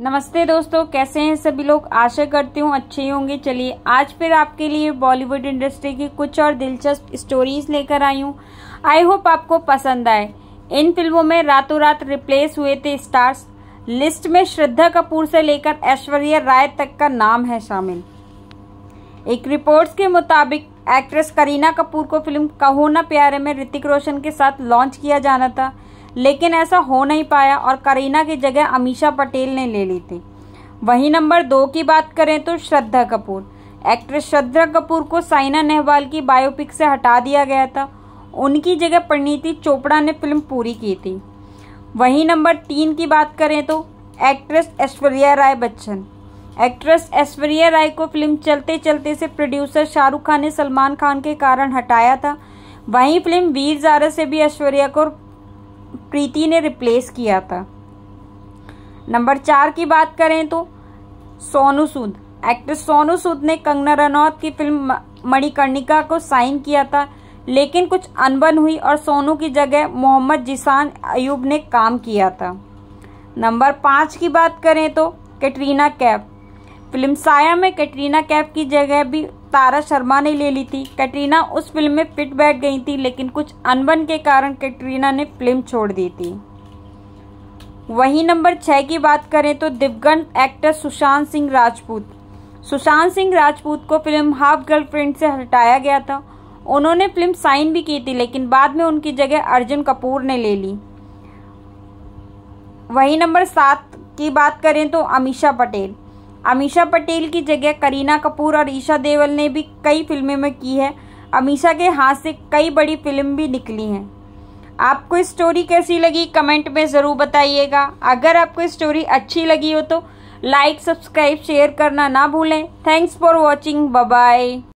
नमस्ते दोस्तों कैसे हैं सभी लोग आशा करती हूँ अच्छे ही होंगे चलिए आज फिर आपके लिए बॉलीवुड इंडस्ट्री की कुछ और दिलचस्प स्टोरीज लेकर आई हूँ आई होप आपको पसंद आए इन फिल्मों में रातों रात रिप्लेस हुए थे स्टार्स लिस्ट में श्रद्धा कपूर से लेकर ऐश्वर्या राय तक का नाम है शामिल एक रिपोर्ट्स के मुताबिक एक्ट्रेस करीना कपूर को फिल्म कहो ना प्यारे में ऋतिक रोशन के साथ लॉन्च किया जाना था लेकिन ऐसा हो नहीं पाया और करीना की जगह अमीशा पटेल ने ले ली थी वहीं नंबर दो की बात करें तो श्रद्धा कपूर एक्ट्रेस श्रद्धा कपूर को साइना नेहवाल की बायोपिक से हटा दिया गया था उनकी जगह परिणीति चोपड़ा ने फिल्म पूरी की थी वहीं नंबर तीन की बात करें तो एक्ट्रेस ऐश्वर्या राय बच्चन एक्ट्रेस ऐश्वर्या राय को फिल्म चलते चलते से प्रोड्यूसर शाहरुख खान ने सलमान खान के कारण हटाया था वहीं फिल्म वीर जारा से भी ऐश्वर्या को प्रीति ने रिप्लेस किया था नंबर चार की बात करें तो सोनू सूद एक्ट्रेस सोनू सूद ने कंगना रनौत की फिल्म मणिकर्णिका को साइन किया था लेकिन कुछ अनबन हुई और सोनू की जगह मोहम्मद जिसान अयूब ने काम किया था नंबर पाँच की बात करें तो कैटरीना कैफ फिल्म साया में कैटरीना कैफ की जगह भी तारा शर्मा ने ले ली थी कैटरीना उस फिल्म में फिट बैठ गई थी लेकिन कुछ अनबन के कारण कैटरीना ने फिल्म छोड़ दी थी वहीं नंबर छः की बात करें तो दिवगन एक्टर सुशांत सिंह राजपूत सुशांत सिंह राजपूत को फिल्म हाफ गर्लफ्रेंड से हटाया गया था उन्होंने फिल्म साइन भी की थी लेकिन बाद में उनकी जगह अर्जुन कपूर ने ले ली वहीं नंबर सात की बात करें तो अमीशा पटेल अमीषा पटेल की जगह करीना कपूर और ईशा देवल ने भी कई फिल्में में की है अमीशा के हाथ से कई बड़ी फिल्म भी निकली हैं आपको स्टोरी कैसी लगी कमेंट में ज़रूर बताइएगा अगर आपको स्टोरी अच्छी लगी हो तो लाइक सब्सक्राइब शेयर करना ना भूलें थैंक्स फॉर वॉचिंग बाय